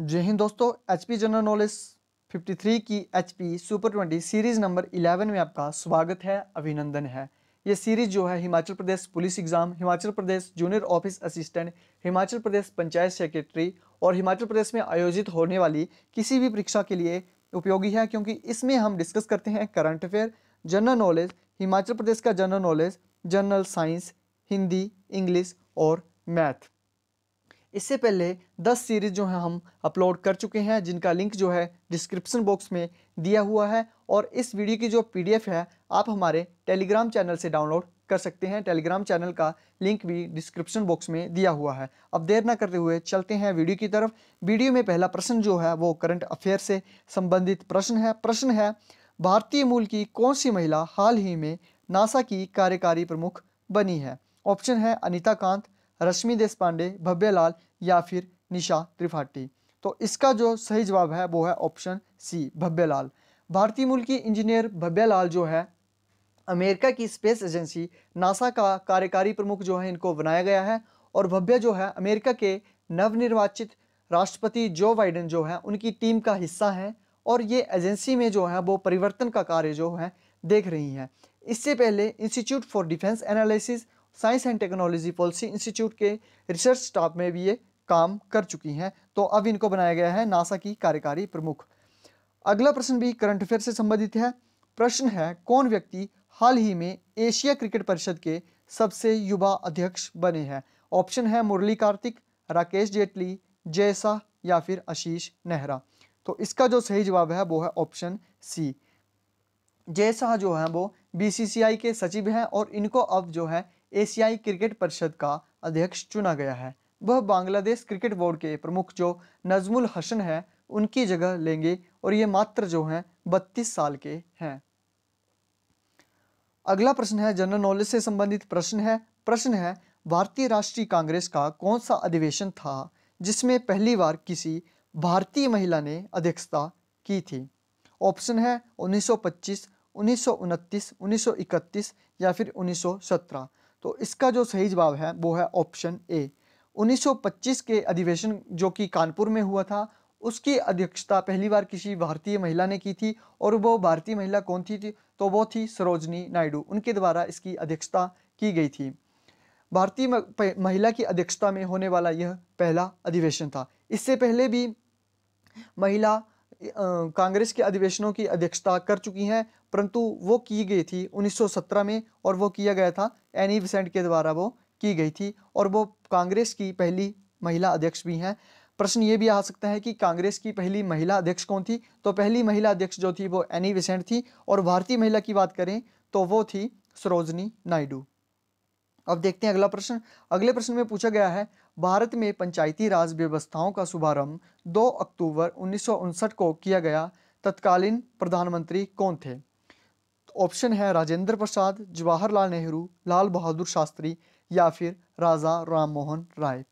जय हिंद दोस्तों H P general knowledge 53 की H P super twenty series number 11 में आपका स्वागत है अभिनंदन है ये सीरीज़ जो है Himachal Pradesh police exam Himachal Pradesh junior office assistant Himachal Pradesh panchayat secretary और हिमाचल प्रदेश में आयोजित होने वाली किसी भी परीक्षा के लिए उपयोगी है क्योंकि इसमें हम डिस्कस करते हैं current affair general knowledge Himachal Pradesh का general knowledge general science Hindi English और मैथ इससे पहले 10 सीरीज़ जो है हम अपलोड कर चुके हैं जिनका लिंक जो है डिस्क्रिप्शन बॉक्स में दिया हुआ है और इस वीडियो की जो पीडीएफ है आप हमारे टेलीग्राम चैनल से डाउनलोड कर सकते हैं टेलीग्राम चैनल का लिंक भी डिस्क्रिप्शन बॉक्स में दिया हुआ है अब देर ना करते हुए चलते हैं वीडियो की तरफ वीडियो में पहला प्रश्न जो है वो करंट अफेयर से संबंधित प्रश्न है प्रश्न है भारतीय मूल की कौन सी महिला हाल ही में नासा की कार्यकारी प्रमुख बनी है ऑप्शन है अनिता कांत रश्मि देशपांडे भव्य लाल या फिर निशा त्रिपाठी तो इसका जो सही जवाब है वो है ऑप्शन सी भव्य लाल भारतीय मूल की इंजीनियर भव्य लाल जो है अमेरिका की स्पेस एजेंसी नासा का कार्यकारी प्रमुख जो है इनको बनाया गया है और भव्य जो है अमेरिका के नवनिर्वाचित राष्ट्रपति जो बाइडेन जो है उनकी टीम का हिस्सा है और ये एजेंसी में जो है वो परिवर्तन का कार्य जो है देख रही हैं इससे पहले institute for defence analysis science and technology policy institute के रिसर्च स्टाफ में भी ये काम कर चुकी हैं तो अब इनको बनाया गया है नासा की कार्यकारी प्रमुख अगला प्रश्न भी करंट अफेयर से संबंधित है प्रश्न है कौन व्यक्ति हाल ही में एशिया क्रिकेट परिषद के सबसे युवा अध्यक्ष बने हैं ऑप्शन है मुरली कार्तिक राकेश जेटली जयसा या फिर आशीष नेहरा तो इसका जो सही जवाब है वो है ऑप्शन सी जय शाह जो है वो बीसीसीआई के सचिव हैं और इनको अब जो है एशियाई क्रिकेट परिषद का अध्यक्ष चुना गया है वह बांग्लादेश क्रिकेट बोर्ड के प्रमुख जो नजमुल हसन है उनकी जगह लेंगे और ये मात्र जो हैं बत्तीस साल के हैं अगला प्रश्न है जनरल नॉलेज से संबंधित प्रश्न है प्रश्न है भारतीय राष्ट्रीय कांग्रेस का कौन सा अधिवेशन था जिसमें पहली बार किसी भारतीय महिला ने अध्यक्षता की थी ऑप्शन है 1925, 1929, 1931 या फिर 1917 तो इसका जो सही जवाब है वो है ऑप्शन ए 1925 के अधिवेशन जो कि कानपुर में हुआ था उसकी अध्यक्षता पहली बार किसी भारतीय महिला ने की थी और वो भारतीय महिला कौन थी, तो वो थी सरोजनी नायडू उनके द्वारा इसकी अध्यक्षता की गई थी भारतीय महिला की अध्यक्षता में होने वाला यह पहला अधिवेशन था इससे पहले भी महिला कांग्रेस के अधिवेशनों की अध्यक्षता कर चुकी हैं परंतु वो की गई थी 1917 में और वो किया गया था एनी विसेंट के द्वारा वो की गई थी और वो कांग्रेस की पहली महिला अध्यक्ष भी हैं प्रश्न ये भी आ सकता है कि कांग्रेस की पहली महिला अध्यक्ष कौन थी तो पहली महिला अध्यक्ष जो थी वो एनी विसेंट थी और भारतीय महिला की बात करें तो वो थी सरोजनी नायडू अब देखते हैं अगला प्रश्न अगले प्रश्न में पूछा गया है भारत में पंचायती राज व्यवस्थाओं का शुभारंभ 2 अक्टूबर उन्नीस को किया गया तत्कालीन प्रधानमंत्री कौन थे ऑप्शन है राजेंद्र प्रसाद जवाहरलाल नेहरू लाल बहादुर शास्त्री या फिर राजा राम मोहन राय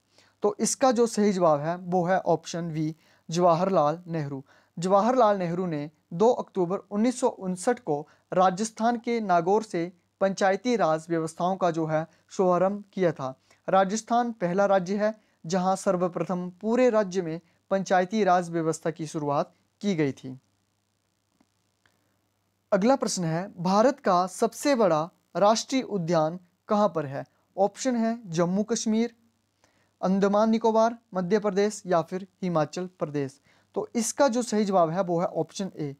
तो इसका जो सही जवाब है वो है ऑप्शन वी जवाहरलाल नेहरू जवाहरलाल नेहरू ने 2 अक्टूबर उन्नीस को राजस्थान के नागौर से पंचायती राज व्यवस्थाओं का जो है शुभारंभ किया था राजस्थान पहला राज्य है जहां सर्वप्रथम पूरे राज्य में पंचायती राज व्यवस्था की शुरुआत की गई थी अगला प्रश्न है भारत का सबसे बड़ा राष्ट्रीय उद्यान कहां पर है ऑप्शन है जम्मू कश्मीर अंडमान निकोबार मध्य प्रदेश या फिर हिमाचल प्रदेश तो इसका जो सही जवाब है वो है ऑप्शन ए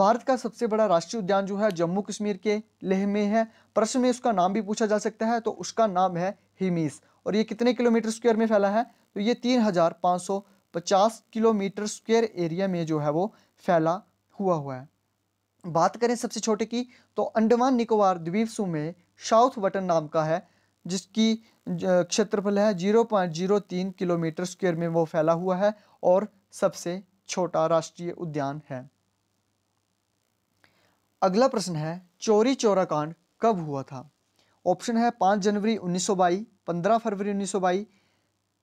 भारत का सबसे बड़ा राष्ट्रीय उद्यान जो है जम्मू कश्मीर के लेह में है प्रश्न में उसका नाम भी पूछा जा सकता है तो उसका नाम है हिमीस और ये कितने किलोमीटर स्क्वायर में फैला है तो ये तीन हज़ार पाँच सौ पचास किलोमीटर स्क्वायर एरिया में जो है वो फैला हुआ हुआ है बात करें सबसे छोटे की तो अंडमान निकोबार द्वीप समूह में साउथ बटन नाम का है जिसकी क्षेत्रफल है जीरो पॉइंट जीरो तीन किलोमीटर स्क्वायर में वो फैला हुआ है और सबसे छोटा राष्ट्रीय उद्यान है अगला प्रश्न है चोरी चोरा कांड कब हुआ था ऑप्शन है पाँच जनवरी उन्नीस सौ बाई पंद्रह फरवरी उन्नीस सौ बाई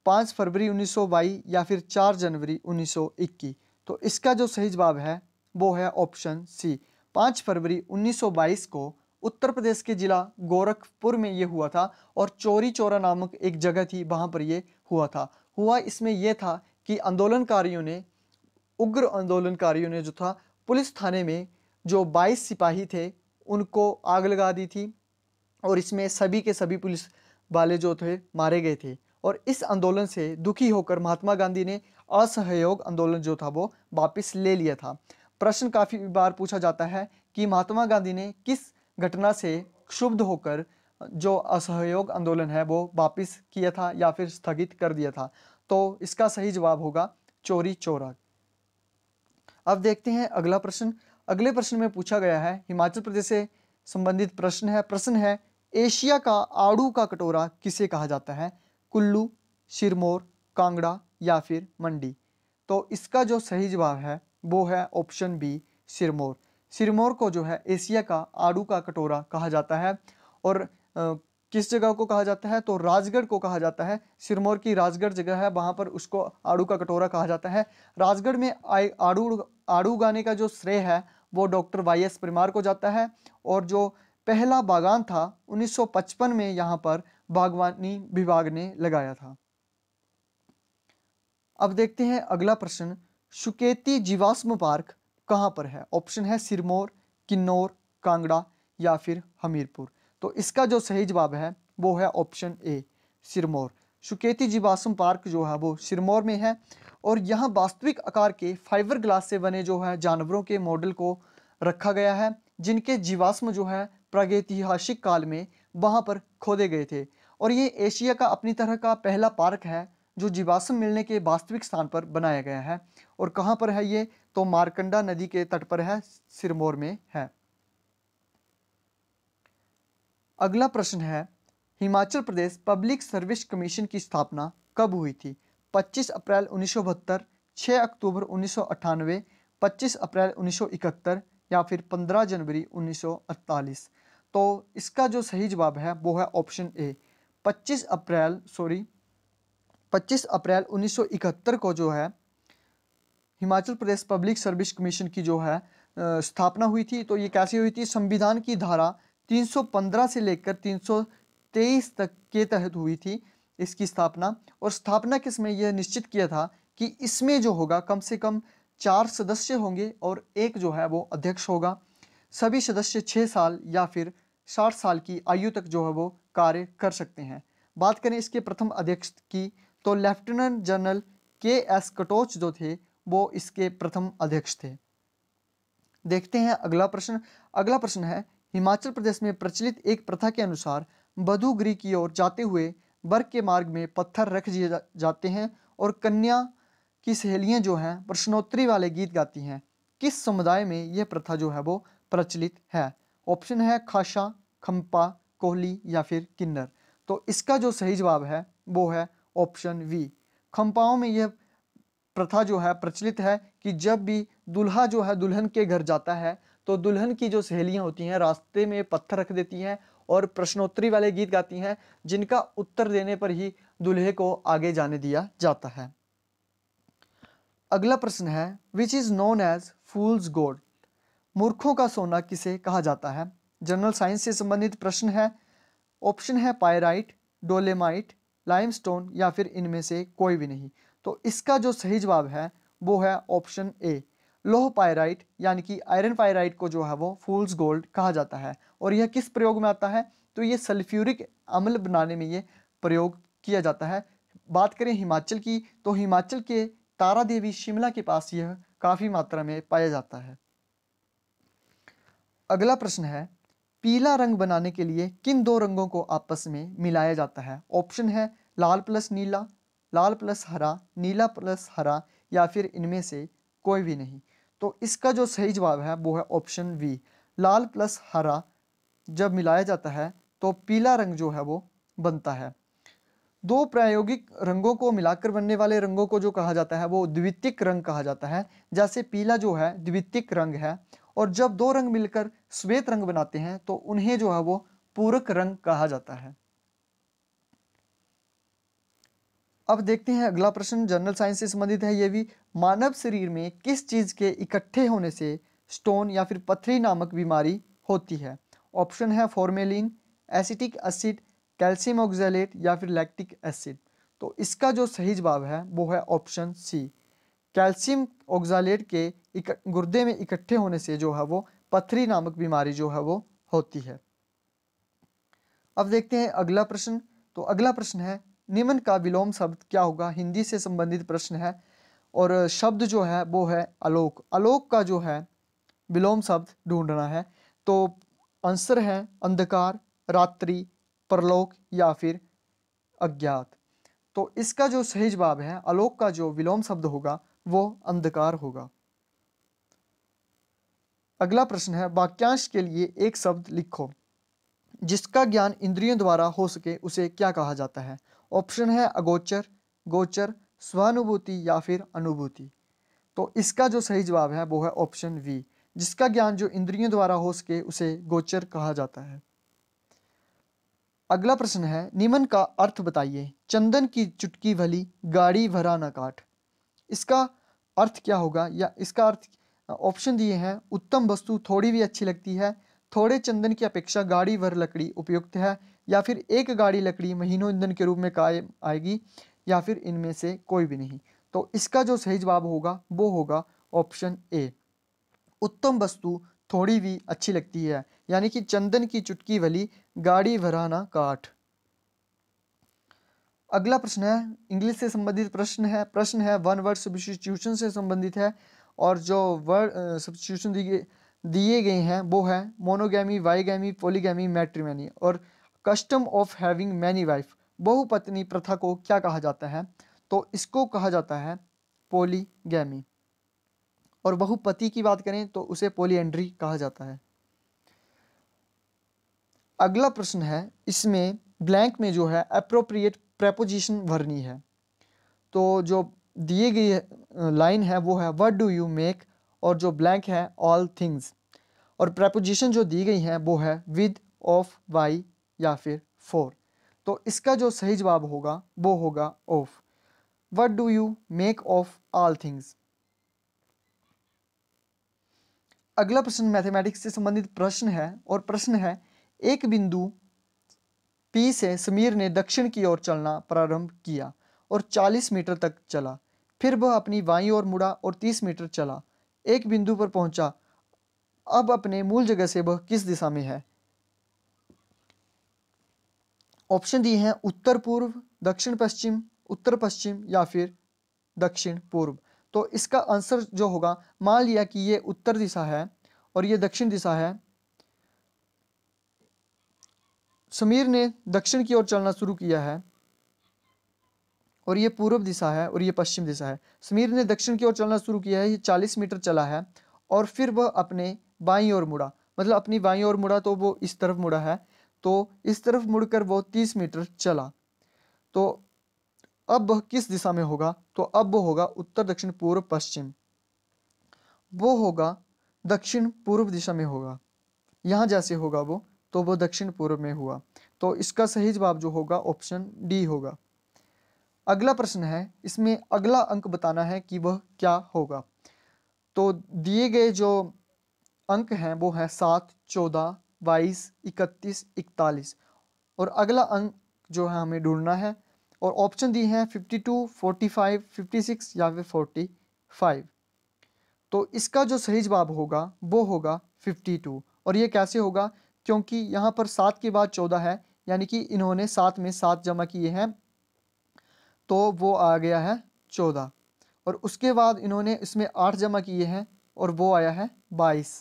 पाँच फरवरी उन्नीस सौ बाई या फिर चार जनवरी उन्नीस सौ इक्की तो इसका जो सही जवाब है वो है ऑप्शन सी पाँच फरवरी उन्नीस सौ बाईस को उत्तर प्रदेश के जिला गोरखपुर में ये हुआ था और चोरी चोरा नामक एक जगह थी वहाँ पर ये हुआ था हुआ इसमें यह था कि आंदोलनकारियों ने उग्र आंदोलनकारियों ने जो था पुलिस थाने में जो 22 सिपाही थे उनको आग लगा दी थी और इसमें सभी के सभी पुलिस वाले जो थे मारे गए थे और इस आंदोलन से दुखी होकर महात्मा गांधी ने असहयोग आंदोलन जो था वो वापस ले लिया था प्रश्न काफ़ी बार पूछा जाता है कि महात्मा गांधी ने किस घटना से क्षुब्ध होकर जो असहयोग आंदोलन है वो वापस किया था या फिर स्थगित कर दिया था तो इसका सही जवाब होगा चोरी चोरा अब देखते हैं अगला प्रश्न अगले प्रश्न में पूछा गया है हिमाचल प्रदेश से संबंधित प्रश्न है प्रश्न है एशिया का आड़ू का कटोरा किसे कहा जाता है कुल्लू सिरमौर कांगड़ा या फिर मंडी तो इसका जो सही जवाब है वो है ऑप्शन बी सिरमौर सिरमौर को जो है एशिया का आड़ू का कटोरा कहा जाता है और आ, किस जगह को कहा जाता है तो राजगढ़ को कहा जाता है सिरमौर की राजगढ़ जगह है वहाँ पर उसको आड़ू का कटोरा कहा जाता है राजगढ़ में आड़ू आड़ू उगाने का जो श्रेय है वो डॉक्टर वाई एस परिमार को जाता है और जो पहला बागान था 1955 में यहाँ पर बागवानी विभाग ने लगाया था अब देखते हैं अगला प्रश्न सुकेती जीवाश्म पार्क कहाँ पर है ऑप्शन है सिरमौर किन्नौर कांगड़ा या फिर हमीरपुर तो इसका जो सही जवाब है वो है ऑप्शन ए सिरमौर सुकेती जीवाश्म पार्क जो है वो सिरमौर में है और यहाँ वास्तविक आकार के फाइबर ग्लास से बने जो है जानवरों के मॉडल को रखा गया है जिनके जीवाश्म जो है प्रागैतिहासिक काल में वहाँ पर खोदे गए थे और ये एशिया का अपनी तरह का पहला पार्क है जो जीवाश्म मिलने के वास्तविक स्थान पर बनाया गया है और कहाँ पर है ये तो मारकंडा नदी के तट पर है सिरमौर में है अगला प्रश्न है Himachal Pradesh public service commission की स्थापना कब हुई थी 25 अप्रैल उन्नीस 6 अक्टूबर उन्नीस 25 अप्रैल 1971 या फिर 15 जनवरी उन्नीस तो इसका जो सही जवाब है वो है ऑप्शन ए 25 अप्रैल सॉरी 25 अप्रैल 1971 को जो है Himachal Pradesh public service commission की जो है स्थापना हुई थी तो ये कैसे हुई थी संविधान की धारा 315 से लेकर 323 तक के तहत हुई थी इसकी स्थापना और स्थापना के समय यह निश्चित किया था कि इसमें जो होगा कम से कम चार सदस्य होंगे और एक जो है वो अध्यक्ष होगा सभी सदस्य छः साल या फिर साठ साल की आयु तक जो है वो कार्य कर सकते हैं बात करें इसके प्रथम अध्यक्ष की तो lieutenant general K S Katoch जो थे वो इसके प्रथम अध्यक्ष थे देखते हैं अगला प्रश्न अगला प्रश्न है हिमाचल प्रदेश में प्रचलित एक प्रथा के अनुसार बधुगृह की ओर जाते हुए बर्ग के मार्ग में पत्थर रख दिए जाते हैं और कन्या की सहेलियां जो हैं प्रश्नोत्तरी वाले गीत गाती हैं किस समुदाय में यह प्रथा जो है वो प्रचलित है ऑप्शन है खाशा खम्पा कोहली या फिर किन्नर तो इसका जो सही जवाब है वो है ऑप्शन वी खम्पाओं में यह प्रथा जो है प्रचलित है कि जब भी दुल्हा जो है दुल्हन के घर जाता है तो दुल्हन की जो सहेलियां होती हैं रास्ते में पत्थर रख देती हैं और प्रश्नोत्तरी वाले गीत गाती हैं जिनका उत्तर देने पर ही दुल्हे को आगे जाने दिया जाता है अगला प्रश्न है which is known as fool's gold मूर्खों का सोना किसे कहा जाता है जनरल साइंस से संबंधित प्रश्न है ऑप्शन है पायराइट डोलेमाइट लाइमस्टोन या फिर इनमें से कोई भी नहीं तो इसका जो सही जवाब है वो है ऑप्शन ए लोह पायराइट यानी कि आयरन पायराइट को जो है वो फूल्स गोल्ड कहा जाता है और यह किस प्रयोग में आता है तो ये सल्फ्यूरिक अम्ल बनाने में ये प्रयोग किया जाता है बात करें हिमाचल की तो हिमाचल के तारा देवी शिमला के पास यह काफ़ी मात्रा में पाया जाता है अगला प्रश्न है पीला रंग बनाने के लिए किन दो रंगों को आपस में मिलाया जाता है ऑप्शन है लाल प्लस नीला लाल प्लस हरा नीला प्लस हरा या फिर इनमें से कोई भी नहीं तो इसका जो सही जवाब है वो है ऑप्शन वी लाल प्लस हरा जब मिलाया जाता है तो पीला रंग जो है वो बनता है दो प्रायोगिक रंगों को मिलाकर बनने वाले रंगों को जो कहा जाता है वो द्वितीयक रंग कहा जाता है जैसे पीला जो है द्वितीयक रंग है और जब दो रंग मिलकर श्वेत रंग बनाते हैं तो उन्हें जो है वो पूरक रंग कहा जाता है अब देखते हैं अगला प्रश्न जनरल साइंस से संबंधित है ये भी मानव शरीर में किस चीज़ के इकट्ठे होने से स्टोन या फिर पथरी नामक बीमारी होती है ऑप्शन है formalin acetic acid calcium oxalate या फिर लैक्टिक एसिड तो इसका जो सही जवाब है वो है ऑप्शन सी कैल्शियम ऑक्जालेट के गुर्दे में इकट्ठे होने से जो है वो पथरी नामक बीमारी जो है वो होती है अब देखते हैं अगला प्रश्न तो अगला प्रश्न है निम्न का विलोम शब्द क्या होगा हिंदी से संबंधित प्रश्न है और शब्द जो है वो है अलोक अलोक का जो है विलोम शब्द ढूंढना है तो आंसर है अंधकार रात्रि परलोक या फिर अज्ञात तो इसका जो सही जवाब है अलोक का जो विलोम शब्द होगा वो अंधकार होगा अगला प्रश्न है वाक्यांश के लिए एक शब्द लिखो जिसका ज्ञान इंद्रियों द्वारा हो सके उसे क्या कहा जाता है ऑप्शन है अगोचर गोचर स्वानुभूति या फिर अनुभूति तो इसका जो सही जवाब है वो है ऑप्शन वी जिसका ज्ञान जो इंद्रियों द्वारा हो सके उसे गोचर कहा जाता है अगला प्रश्न है निमन का अर्थ बताइए चंदन की चुटकी भली गाड़ी भरा न काट इसका अर्थ क्या होगा या इसका अर्थ ऑप्शन दिए हैं उत्तम वस्तु थोड़ी भी अच्छी लगती है थोड़े चंदन की अपेक्षा गाड़ी भर लकड़ी उपयुक्त है या फिर एक गाड़ी लकड़ी महीनों ईंधन के रूप में कायम आएगी या फिर इनमें से कोई भी नहीं तो इसका जो सही जवाब होगा वो होगा ऑप्शन ए उत्तम वस्तु थोड़ी भी अच्छी लगती है यानी कि चंदन की चुटकी वाली गाड़ी भराना काठ अगला प्रश्न है इंग्लिश से संबंधित प्रश्न है प्रश्न है वन वर्ड सब्सिट्यूशन से संबंधित है और जो वर्ड सब्सिट्यूशन दिए दिए गए हैं वो है मोनोगैमी वाईगैमी पोलीगैमी मैट्रीमैनी और custom of having many wife बहुपत्नी प्रथा को क्या कहा जाता है तो इसको कहा जाता है पोलीगैमी और बहुपति की बात करें तो उसे पोलीएंड्री कहा जाता है अगला प्रश्न है इसमें ब्लैंक में जो है अप्रोप्रिएट प्रपोजिशन भरनी है तो जो दिए गई लाइन है वो है वट डू यू मेक और जो ब्लैंक है ऑल थिंग्स और प्रपोजिशन जो दी गई हैं वो है विद ऑफ वाई या फिर फोर तो इसका जो सही जवाब होगा वो होगा of what do you make of all things अगला प्रश्न मैथमेटिक्स से संबंधित प्रश्न है और प्रश्न है एक बिंदु पी से समीर ने दक्षिण की ओर चलना प्रारंभ किया और 40 मीटर तक चला फिर वह अपनी बाई ओर मुड़ा और 30 मीटर चला एक बिंदु पर पहुंचा अब अपने मूल जगह से वह किस दिशा में है ऑप्शन दिए हैं उत्तर पूर्व दक्षिण पश्चिम उत्तर पश्चिम या फिर दक्षिण पूर्व तो इसका आंसर जो होगा मान लिया कि ये उत्तर दिशा है और ये दक्षिण दिशा है समीर ने दक्षिण की ओर चलना शुरू किया है और ये पूर्व दिशा है और ये पश्चिम दिशा है समीर ने दक्षिण की ओर चलना शुरू किया है ये चालीस मीटर चला है और फिर वह अपने बाई ओर मुड़ा मतलब अपनी बाई ओर मुड़ा तो वो इस तरफ मुड़ा है तो इस तरफ मुड़कर वो तीस मीटर चला तो अब वह किस दिशा में होगा तो अब वो होगा उत्तर दक्षिण पूर्व पश्चिम वो होगा दक्षिण पूर्व दिशा में होगा यहाँ जैसे होगा वो तो वो दक्षिण पूर्व में हुआ तो इसका सही जवाब जो होगा ऑप्शन डी होगा अगला प्रश्न है इसमें अगला अंक बताना है कि वह क्या होगा तो दिए गए जो अंक हैं वो है सात चौदह बाईस इकतीस इकतालीस और अगला अंक जो है हमें ढूंढना है और ऑप्शन दिए हैं fifty two forty five fifty six या फिर फोर्टी फाइव तो इसका जो सही जवाब होगा वो होगा फिफ्टी टू और ये कैसे होगा क्योंकि यहाँ पर सात के बाद चौदह है यानी कि इन्होंने सात में सात जमा किए हैं तो वो आ गया है चौदह और उसके बाद इन्होंने इसमें आठ जमा किए हैं और वो आया है बाईस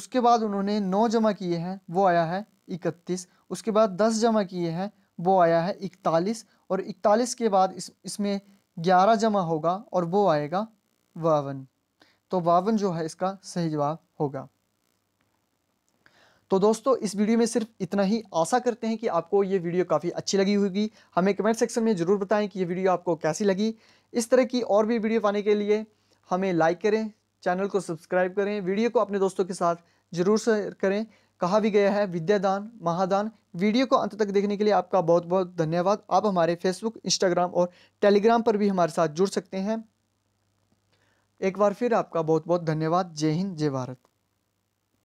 उसके बाद उन्होंने नौ जमा किए हैं वो आया है इकतीस उसके बाद दस जमा किए हैं वो आया है इकतालीस और इकतालीस के बाद इस इसमें ग्यारह जमा होगा और वो आएगा बावन तो बावन जो है इसका सही जवाब होगा तो दोस्तों इस वीडियो में सिर्फ इतना ही आशा करते हैं कि आपको ये वीडियो काफ़ी अच्छी लगी होगी हमें कमेंट सेक्शन में ज़रूर बताएं कि ये वीडियो आपको कैसी लगी इस तरह की और भी वीडियो पाने के लिए हमें लाइक करें चैनल को सब्सक्राइब करें वीडियो को अपने दोस्तों के साथ ज़रूर शेयर करें कहा भी गया है विद्यादान महादान वीडियो को अंत तक देखने के लिए आपका बहुत बहुत धन्यवाद आप हमारे फेसबुक इंस्टाग्राम और टेलीग्राम पर भी हमारे साथ जुड़ सकते हैं एक बार फिर आपका बहुत बहुत धन्यवाद जय हिंद जय भारत